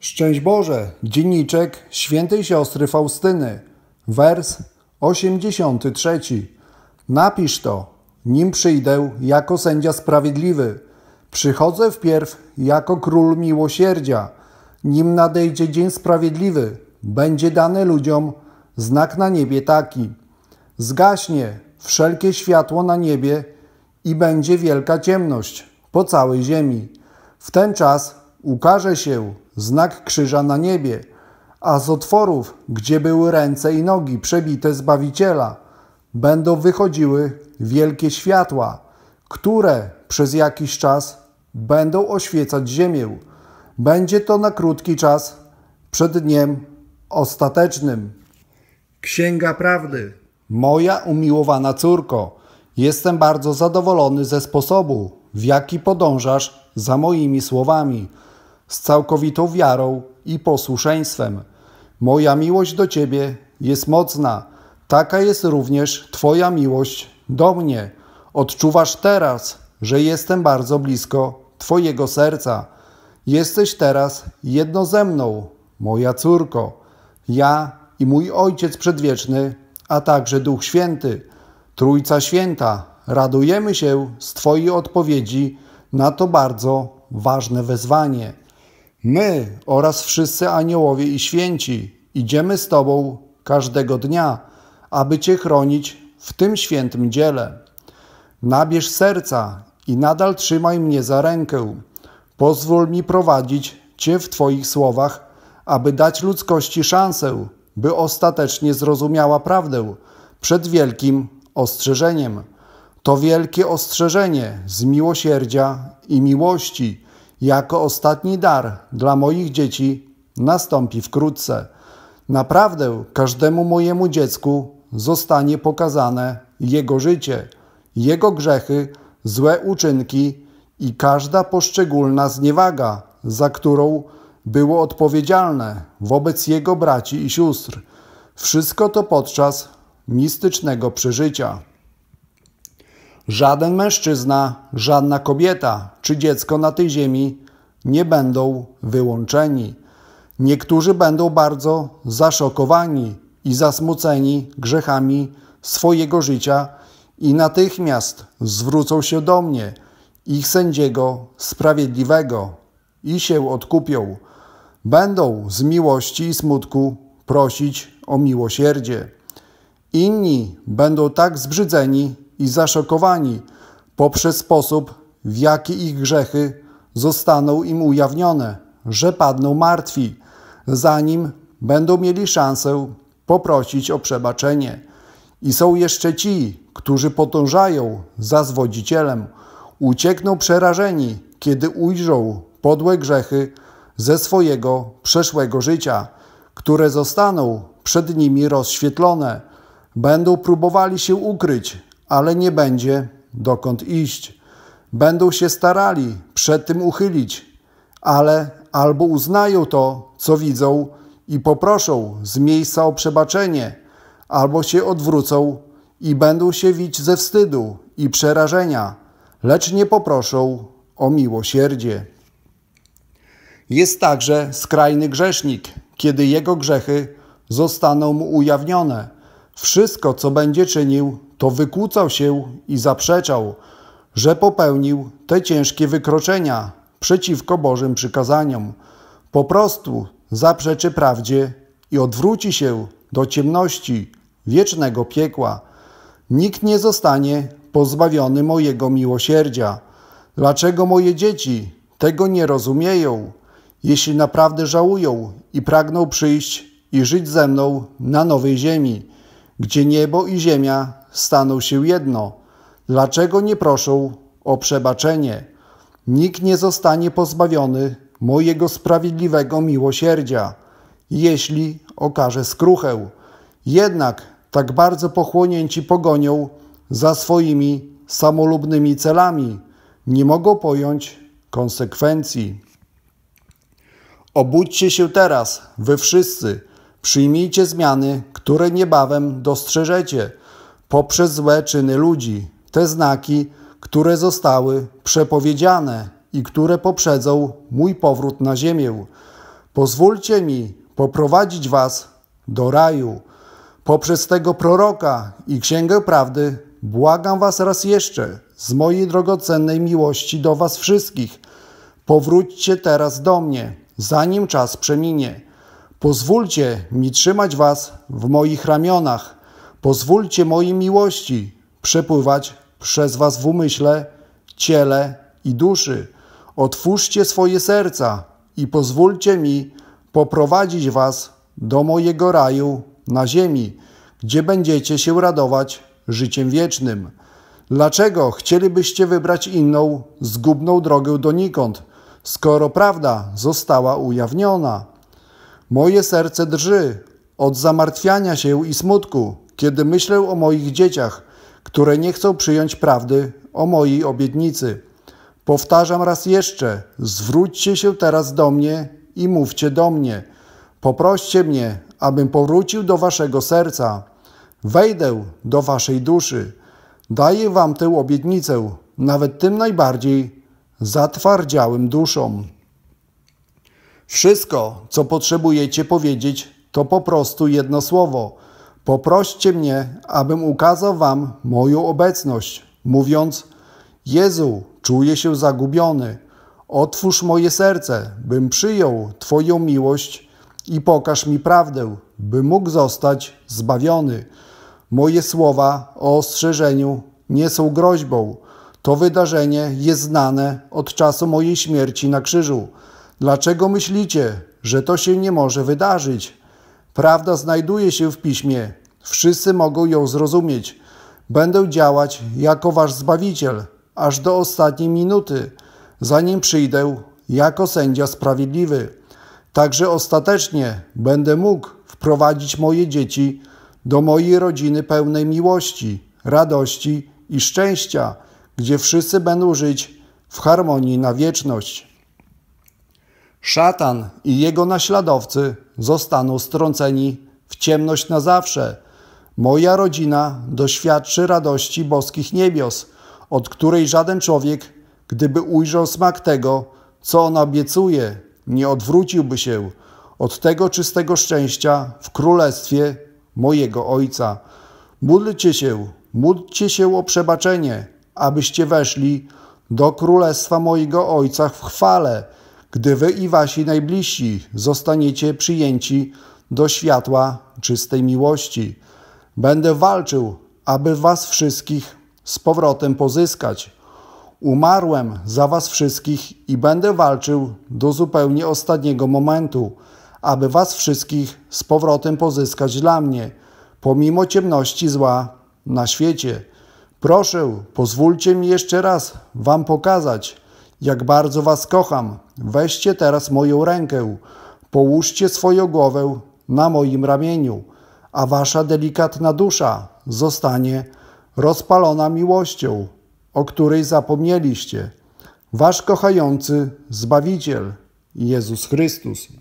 Szczęść Boże, dzienniczek świętej siostry Faustyny, wers 83. Napisz to, nim przyjdę jako sędzia sprawiedliwy. Przychodzę wpierw jako król miłosierdzia. Nim nadejdzie dzień sprawiedliwy, będzie dany ludziom znak na niebie taki. Zgaśnie wszelkie światło na niebie i będzie wielka ciemność po całej ziemi. W ten czas ukaże się znak krzyża na niebie, a z otworów, gdzie były ręce i nogi przebite Zbawiciela, będą wychodziły wielkie światła, które przez jakiś czas będą oświecać ziemię. Będzie to na krótki czas przed dniem ostatecznym. Księga Prawdy. Moja umiłowana córko, jestem bardzo zadowolony ze sposobu, w jaki podążasz za moimi słowami z całkowitą wiarą i posłuszeństwem. Moja miłość do Ciebie jest mocna, taka jest również Twoja miłość do mnie. Odczuwasz teraz, że jestem bardzo blisko Twojego serca. Jesteś teraz jedno ze mną, moja córko, ja i mój Ojciec Przedwieczny, a także Duch Święty, Trójca Święta. Radujemy się z Twojej odpowiedzi na to bardzo ważne wezwanie. My oraz wszyscy aniołowie i święci idziemy z Tobą każdego dnia, aby Cię chronić w tym świętym dziele. Nabierz serca i nadal trzymaj mnie za rękę. Pozwól mi prowadzić Cię w Twoich słowach, aby dać ludzkości szansę, by ostatecznie zrozumiała prawdę przed wielkim ostrzeżeniem. To wielkie ostrzeżenie z miłosierdzia i miłości – jako ostatni dar dla moich dzieci nastąpi wkrótce. Naprawdę każdemu mojemu dziecku zostanie pokazane jego życie, jego grzechy, złe uczynki i każda poszczególna zniewaga, za którą było odpowiedzialne wobec jego braci i sióstr. Wszystko to podczas mistycznego przeżycia. Żaden mężczyzna, żadna kobieta czy dziecko na tej ziemi nie będą wyłączeni. Niektórzy będą bardzo zaszokowani i zasmuceni grzechami swojego życia i natychmiast zwrócą się do mnie, ich sędziego sprawiedliwego, i się odkupią. Będą z miłości i smutku prosić o miłosierdzie. Inni będą tak zbrzydzeni i zaszokowani poprzez sposób, w jaki ich grzechy zostaną im ujawnione, że padną martwi, zanim będą mieli szansę poprosić o przebaczenie. I są jeszcze ci, którzy podążają za zwodzicielem, uciekną przerażeni, kiedy ujrzą podłe grzechy ze swojego przeszłego życia, które zostaną przed nimi rozświetlone. Będą próbowali się ukryć ale nie będzie dokąd iść. Będą się starali przed tym uchylić, ale albo uznają to, co widzą i poproszą z miejsca o przebaczenie, albo się odwrócą i będą się wić ze wstydu i przerażenia, lecz nie poproszą o miłosierdzie. Jest także skrajny grzesznik, kiedy jego grzechy zostaną mu ujawnione wszystko, co będzie czynił, to wykłócał się i zaprzeczał, że popełnił te ciężkie wykroczenia przeciwko Bożym przykazaniom. Po prostu zaprzeczy prawdzie i odwróci się do ciemności, wiecznego piekła. Nikt nie zostanie pozbawiony mojego miłosierdzia. Dlaczego moje dzieci tego nie rozumieją, jeśli naprawdę żałują i pragną przyjść i żyć ze mną na nowej ziemi? gdzie niebo i ziemia staną się jedno, dlaczego nie proszą o przebaczenie? Nikt nie zostanie pozbawiony mojego sprawiedliwego miłosierdzia, jeśli okaże skruchę. Jednak tak bardzo pochłonięci pogonią za swoimi samolubnymi celami, nie mogą pojąć konsekwencji. Obudźcie się teraz, wy wszyscy, Przyjmijcie zmiany, które niebawem dostrzeżecie poprzez złe czyny ludzi, te znaki, które zostały przepowiedziane i które poprzedzą mój powrót na ziemię. Pozwólcie mi poprowadzić Was do raju. Poprzez tego proroka i księgę prawdy błagam Was raz jeszcze z mojej drogocennej miłości do Was wszystkich. Powróćcie teraz do mnie, zanim czas przeminie. Pozwólcie mi trzymać Was w moich ramionach, pozwólcie mojej miłości przepływać przez Was w umyśle, ciele i duszy. Otwórzcie swoje serca i pozwólcie mi poprowadzić Was do mojego raju na ziemi, gdzie będziecie się radować życiem wiecznym. Dlaczego chcielibyście wybrać inną, zgubną drogę donikąd, skoro prawda została ujawniona? Moje serce drży od zamartwiania się i smutku, kiedy myślę o moich dzieciach, które nie chcą przyjąć prawdy o mojej obietnicy. Powtarzam raz jeszcze: zwróćcie się teraz do mnie i mówcie do mnie. Poproście mnie, abym powrócił do waszego serca. Wejdę do waszej duszy. Daję wam tę obietnicę, nawet tym najbardziej zatwardziałym duszom. Wszystko, co potrzebujecie powiedzieć, to po prostu jedno słowo. Poproście mnie, abym ukazał wam moją obecność, mówiąc: Jezu, czuję się zagubiony. Otwórz moje serce, bym przyjął Twoją miłość i pokaż mi prawdę, by mógł zostać zbawiony. Moje słowa o ostrzeżeniu nie są groźbą. To wydarzenie jest znane od czasu mojej śmierci na krzyżu. Dlaczego myślicie, że to się nie może wydarzyć? Prawda znajduje się w piśmie. Wszyscy mogą ją zrozumieć. Będę działać jako wasz zbawiciel, aż do ostatniej minuty, zanim przyjdę jako sędzia sprawiedliwy. Także ostatecznie będę mógł wprowadzić moje dzieci do mojej rodziny pełnej miłości, radości i szczęścia, gdzie wszyscy będą żyć w harmonii na wieczność. Szatan i jego naśladowcy zostaną strąceni w ciemność na zawsze. Moja rodzina doświadczy radości boskich niebios, od której żaden człowiek, gdyby ujrzał smak tego, co on obiecuje, nie odwróciłby się od tego czystego szczęścia w królestwie mojego Ojca. Módlcie się, módlcie się o przebaczenie, abyście weszli do królestwa mojego Ojca w chwale gdy wy i wasi najbliżsi zostaniecie przyjęci do światła czystej miłości. Będę walczył, aby was wszystkich z powrotem pozyskać. Umarłem za was wszystkich i będę walczył do zupełnie ostatniego momentu, aby was wszystkich z powrotem pozyskać dla mnie, pomimo ciemności zła na świecie. Proszę, pozwólcie mi jeszcze raz wam pokazać, jak bardzo was kocham, weźcie teraz moją rękę, połóżcie swoją głowę na moim ramieniu, a wasza delikatna dusza zostanie rozpalona miłością, o której zapomnieliście. Wasz kochający Zbawiciel, Jezus Chrystus.